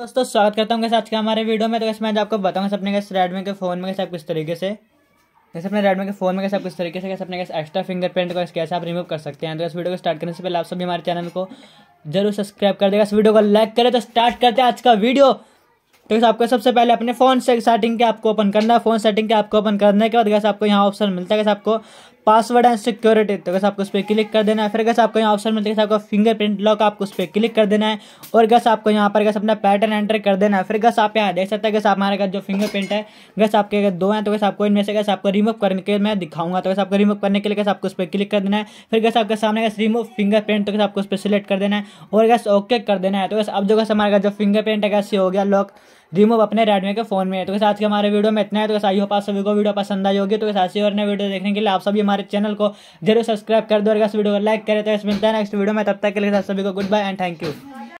दोस्तों स्वागत करता हूँ कैसे आज के हमारे वीडियो में तो कैसे मैं आपको बताऊँगा अपने कैसे रेडमी के फ़ोन में कैसे आप किस तरीके से जैसे अपने रेडमी के फ़ोन में कैसे आप किस तरीके से कैसे अपने कैसे एक्स्ट्रा फिंगरप्रिंट को कैसे आप रिमूव कर सकते हैं तो इस वीडियो को स्टार्ट करने से पहले आप सभी हमारे चैनल को जरूर सब्सक्राइब कर देगा इस वीडियो को लाइक करें तो स्टार्ट करते हैं आज का वीडियो तो आपको सबसे पहले अपने फ़ोन से सेटिंग के आपको ओपन करना है फ़ोन सेटिंग के आपको ओपन करने के बाद कैसे आपको यहाँ ऑप्शन मिलता है कैसे आपको पासवर्ड एंड सिक्योरिटी तो कैसे आपको उस पर क्लिक कर देना है फिर कैसे आपको यहाँ ऑप्शन में देखिए आपको फिंगरप्रिंट लॉक आपको उस पर क्लिक कर देना है और गैस आपको यहाँ पर गैस अपना पैटर्न एंटर कर देना है फिर गैस आप यहाँ देख सकते हैं गैस हमारे घर जो फिंगरप्रिंट है गैस आपके अगर दो हैं तो गैस आपको इनमें से गैस आपको रिमूव करने के मैं दिखाऊंगा तो गैस आपको रिमूव करने के लिए गैस आपको उस पर क्लिक कर देना है फिर गैस आपके सामने गैस रिमूव फिंगरप्रिंट तो गैस आपको उस पर सिलेक्ट कर देना है और गैस ओके कर देना है तो गैस अब जो गैस हमारे घर जो फिंगरप्रिंट है गैस हो गया लॉक रिमूव अपने रेडमी के फोन में है तो आज के हमारे वीडियो में इतना है तो आई होप आप सभी को वीडियो पसंद आई होगी तो साथ और नए वीडियो देखने के लिए आप सभी हमारे चैनल को जरूर सब्सक्राइब कर दो और इस वीडियो को लाइक करें तो इस मिलता है नेक्स्ट वीडियो में तब तक के लिए सभी को goodbye and thank you